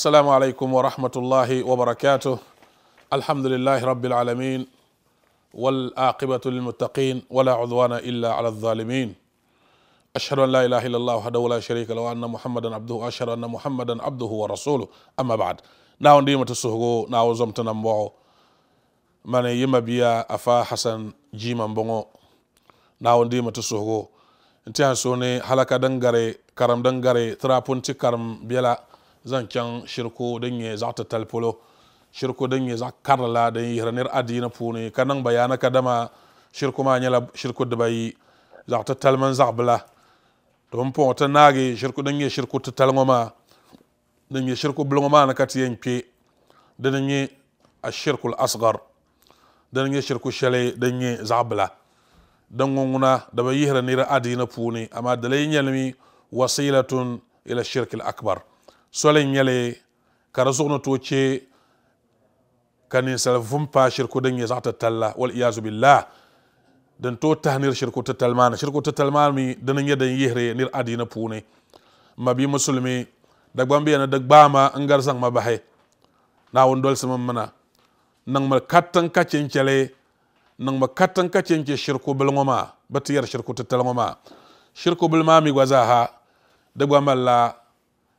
السلام عليكم ورحمة الله وبركاته الحمد لله رب العالمين والآقبة للمتقين ولا عدوان إلا على الظالمين أشهد أن لا إله إلا الله وحده لا شريك له وأن محمدا عبده أشهد أن محمدا عبده ورسوله أما بعد ناو ديمة السهغو ناو زمتنا مبعو من يما بيا أفا حسن جيما مبعو ناو ديمة السهغو انتهى سوني حلقة دنگاري كرم دنگاري ترابون تكرم بيلا zancen shirko ya za ta talpolo shirko den ya za karla da yihranir adina puuni ka niŋ ba yaana ka dama shirko ma nyɛla shirko dibayi zaɣ titali talman zaɣ bila to n pɔŋɔ nage naagi shirku din nyɛ shirku titali ŋɔ maa din nyɛ shirku bili ŋɔ maa ni ka ti yɛn kpe dini nyɛ asgar dini nyɛ shirku shɛli din nyɛ zaɣ bila din ŋunŋuna di bi yihiri adina adiini puuni amaa di lee wasilatun ila shirki akbar solen ka di zuɣu to ce ka ninsal vum pa shirku din nyɛ zaɣ titali wal iyazu billah din to tahi nir shirku titali maa ni shirku titali maa mi dini nyɛ din yihiri nir adina puuni ma bi musulmi dagban biyana da gbaama n gari zaŋma bahi naawun mi mina niŋmi katin ka chinchɛli niŋmi katin ka chinchɛ shirku bili ŋɔ maa bi ti yɛri shirku titali ŋɔ maa shirku bili maa mi gba zaaha di gba malila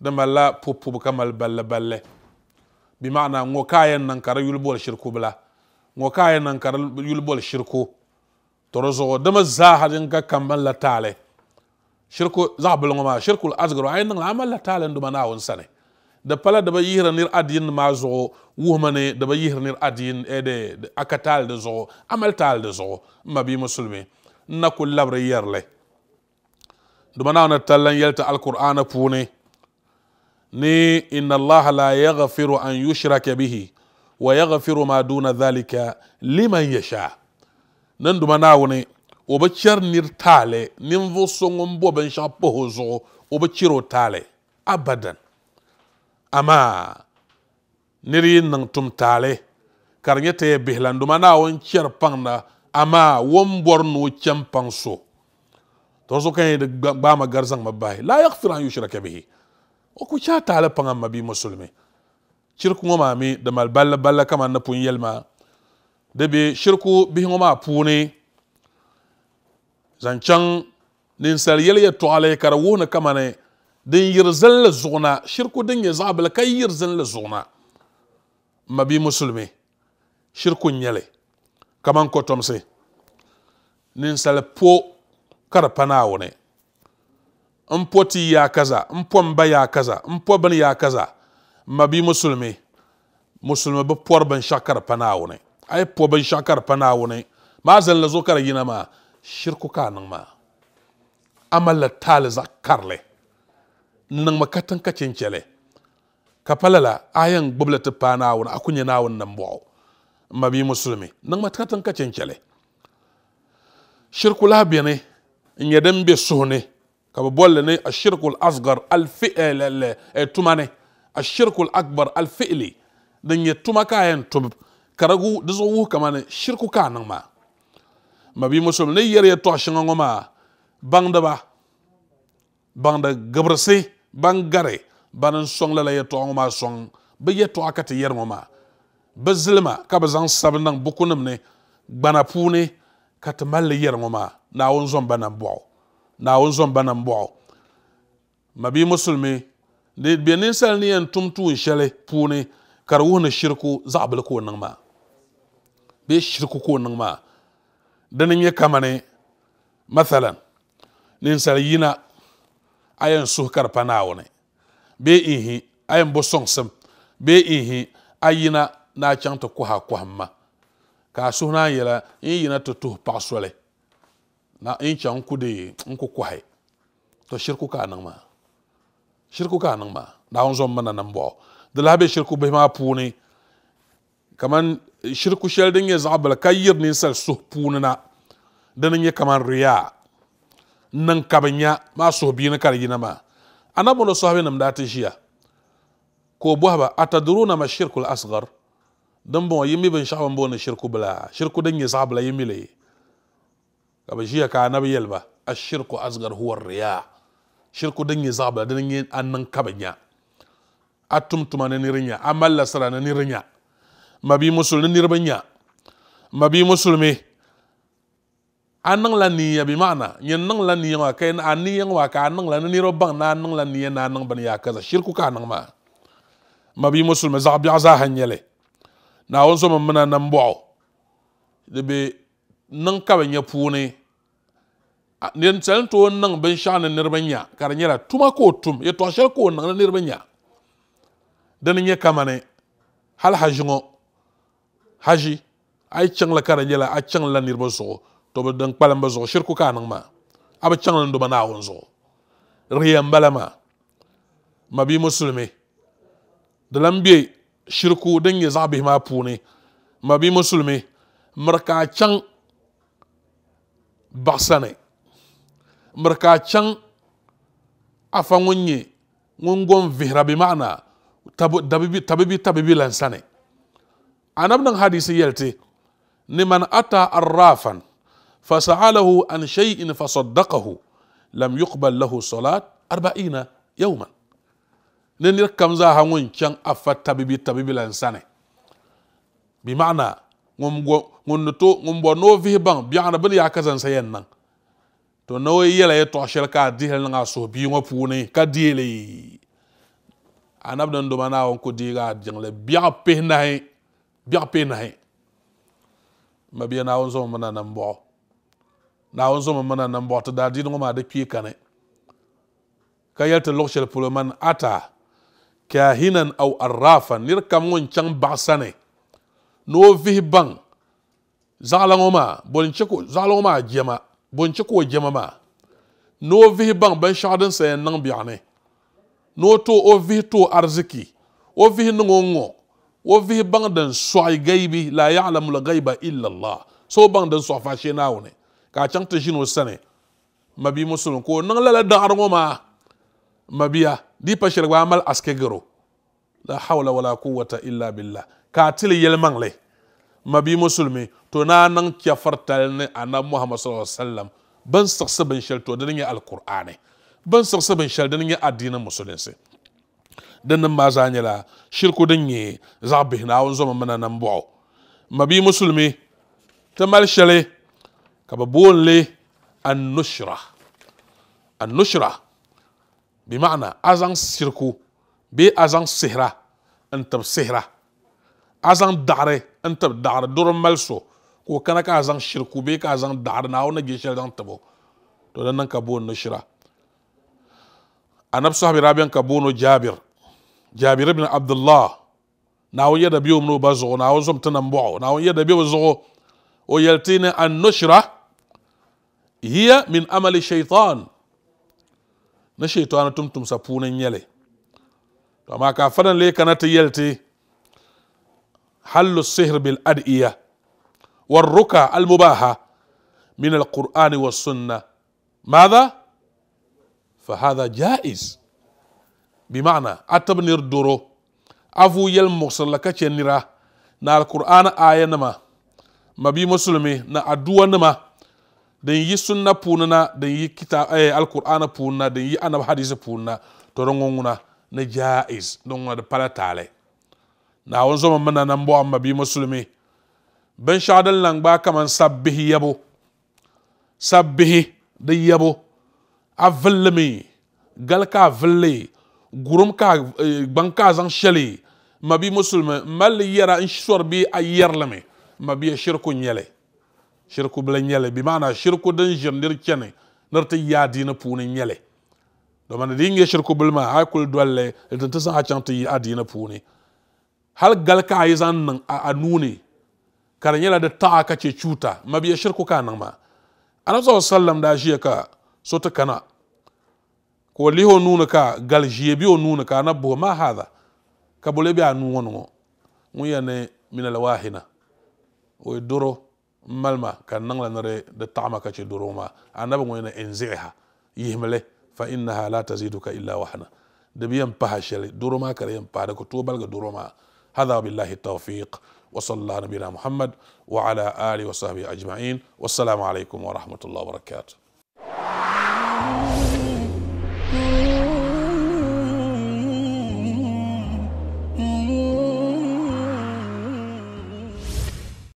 da malla popo ka mal balle balle bi ma'ana ngo kayan nan kara yulbol shirku bla ngo kayan nan kara yulbol shirku toro zo da ma za hadin ka kamban la tale shirku za bul ma shirku al azgar ayin nan amal la tale nduma na won sane da pala da ba yihra nir adin ma zo wuhmane da ba yihra nir adin ede akatal da zo amal tal da zo mabi musulmi na kullabri yarle duma na na tallan yalta alqur'ana pune ni inna allah la yaghfiru an yushraka bihi wa yaghfiru ma duna dhalika liman yasha nan duma nawo ne o bɛ chɛri niri taale ninvuɣu so ŋun bo binshaɣu pahi o zuɣu o bɛ chɛri o abadan ama niri yi niŋ tum tale ka di nyɛ ti duma naawun chɛri paŋda amaa wo n bɔri ni o chɛm paŋ so to so kan yi ba ma gari zaŋmi bahi la yaghfiru an yushraka bihi o ku cha taala panga ma bi musulmi shirku ŋo mi di mali balla balla kaman na pun yelma di be shirku bihi ŋo maa puuni zancen ninsal yel ya tɔɣali ka di wuhini kamani din yiri zilli zuɣu na shirku din nyɛ zaɣa bila ka yiri zilli zuɣu na ma bi musulmi shirku n nyɛli kaman kotomsi ninsal po ka di pa naawuni mpo ti ya kaza mpo mba ya kaza mpo bini ya kaza ma bi musulmi musulmi bi por bin shakar pa naawuni ai po bin shakar pa naawuni ma zalla zo kar yina ma shirku ka niŋ maa amalla taali zaɣ karili n niŋ mi ka tiŋ ka chinchɛli ka pa lala a yɛn gbubili ti paai naawuni a ku nyɛ naawuni ni bɔɣu n ma musulmi niŋ mi ka tiŋ ka chinchɛli shirku lahi beni n nyɛ din be suhu ni ka bɛ bɔlli ni ashirkul asgar tuma ne ashirkul akbar alfi'li din nyɛ tuma ka yɛn tub karagu di zuɣu wuhi kama ni shirku ka niŋ ma ma bi musulmi ni yɛri yɛtɔɣa shɛŋa ŋɔ maa ba baŋdi gibirisi ban gari ban sɔŋ lala yɛtɔɣa ŋɔ maa sɔŋ bi yɛtɔɣa ka ti yɛri ŋɔ maa bi zilima ka bi zaŋ sabi niŋ buku nim ni gbana puuni ka ti malli yɛri ŋɔ maa naawuni zɔm ba nan bɔɣu naawun zɔm na nan bɔɣɔ ma bi musulmi di bɛ ninsal ni yɛn tum tuun shɛli puuni ka di wuhini shiriku zaɣ bili ka o niŋ maa bee shirku ka o niŋ maa dini nyɛ kamani mathalan ninsal yina a yɛn suhi ka di pa naawuni bee ihi a yɛn bo sɔŋsim bee ihi a yina naa chɛŋ ti kɔha kɔhimma ka a na naa yɛla n yina ti tuhi paɣa soli na in can ku de in ku to shirku ka nan ma shirku ka nan ma da hon zon mana nan bo da labe shirku bai ma puni kaman shirku shel din ya zabal kayyir ni sal su punina da nan ya kaman riya nan kabanya ma so bi na kar na ma annabi no sahabi nam da ta shiya ko buhaba atadruna ma shirkul asghar dan bo yimi bin bo bon shirku bala shirku din ya zabal yimi le kaba jiya ka na biyal ba ashirku asgar huwa riya shirku din yi ya zabla din yi ya annan kabanya atum tuma na nirinya amalla sara na nirinya mabi musulmi nirbanya mabi musulmi annan la niya bi mana yin ya nan la niya wa kai niya wa ka annan la niro bang na annan la niya na annan ban ya kaza shirku ka nan ma mabi musulmi zabi za hanyale na wonso mun muna nan bo'o de be kabanya to nan niŋ sha ni niriba nya ka di nyɛla tuma ka o tum yɛtɔɣa shɛli ka o niŋ ni niriba nya Di ni nyɛ kamani hali hazi ŋɔ Haji, a yi la ka di nyɛla a la niriba zuɣu to bi din kpalim bi zuɣu shiriku ka a niŋ maa a bi la ni duma naawuni zuɣu riya n bala maa bi musulmi di lan bɛ shiriku din nyɛ zaɣ bihi maa puuni bi musulmi miri ka chaŋ baɣasa ni mirka ka chaŋ afa ŋun nyɛ ŋun gɔn vihira bi maana tabibi tabibi lan sani anabi niŋ hadisi yɛliti ni man ata arrafan alahu an shay'in fasaddaqahu lam yuqbal lahu salat arba'ina yawman ni nir kam ha ŋun can afa tabibi tabibi lan sani bi maana ŋun bɔ n'o vihi baŋ biɛɣuni bini yaa ka zansa yɛn nan. to na o yɛla yɛtɔɣa shɛli ka a dihili niŋ a suhu bia ŋɔ puuni ka deeli anabi din doma naawuni ku deegi a jiŋli biɛɣu pihi nahi biɛɣu pihi nahi n ma bia naawuni zuɣu mina nimbuɣu naawuni zuɣu mina nimbuɣu ti daa diini ŋɔ maa di kpee kani ka yɛli ti luɣu shɛli polo man ata kahinan aw arrafan nir kam ŋun chaŋ baɣasa ni ni o vihi baŋ zaɣala ŋɔ maa bolinchɛ ko zaɣala ŋɔ maa jɛma ci ko jema ma ni o vihi baŋ binshaɣu din sa yɛn niŋ biɛɣu ni ni o vihi tooi arziki o vihi niŋ o o vihi baŋ din sɔɣi gaibi la ya'lamu al-ghaiba illa Allah so baŋ din sɔɣi fa shee naawuni ka chang chaŋ ti ʒini o sani mabi musulun ko o niŋ lala daɣari ŋɔ ma mabiya di pashir wa gba a mali aske garo la hawla wala quwwata illa billah ka a tili mabi musulmi to na nan kyafartal ne annabi muhammad sallallahu alaihi wasallam ban saksa ban shal to dan ya alqur'ani ban saksa ban shal dan ya addinin musulunci dan nan ma zanyala shirku dan ye zabi na won zo mana nan bo mabi musulmi ta shale ka babon le an nushra an nushra bi ma'ana azan shirku bi azan sihra antab sihra azan dare daɣari dare tibi malso ko mali so ka o kana ka azan zaŋ shiri ku ka a zaŋ daɣari naawuni je shel dan tabo to dan nan ka bo no shira anab sahabi rabian ka bo no jabir jabir ibn abdullah na yɛda bee biyo mini bazo na zuɣu naawuni zom ti nam bɔɣu naawuni yɛda biyo zo o yɛli an nushra hiya min amali shaytan na shaytan tumtum sapunan n to amma ka fadan le kana ti yɛli حل السحر بالأدعية والركع المباحة من القرآن والسنة ماذا؟ فهذا جائز بمعنى أتبنير درو أفو يلمسل لك نرا نا القرآن آية نما mabi musulmi na addu'a nima dan yi sunna punana dan yi kita eh alqur'ana punana dan yi anab hadisi punana to rongo na jaiz don da pala tale na wun zoma mana nan bo amma bi musulmi bin shadal nan ba kaman sabbihi yabo sabbihi di yabo a villimi gali ka villi gurum ka eh, gban ka zan shali ma bi musulmi malli yara in shor bi a yarlami ma bi shirku nyele shirku bila nyele bi maana shirku din jirndir kene ti yadi na puuni nyele domani dinge shirku dolli hakul ti ita a hacan ti yi adina puuni. hal galka ayi zan nan a nune karin yana da aka ce cuta mabiya shirku ka nan ma annabi sallam da shi ka so ta kana ko liho nuna ka gal jiye biyo nuna ka na bo ma hada ka bole bi anu wono mun ya ne min al wahina o duro malma kan nan lanare da ka ce duro ma annabi mun ya inziha yihmale fa innaha la taziduka illa wahna da biyan fahashare duro ma kare yan fa da ko to balga duro ma هذا بالله التوفيق وصلى الله نبينا محمد وعلى آله وصحبه أجمعين والسلام عليكم ورحمة الله وبركاته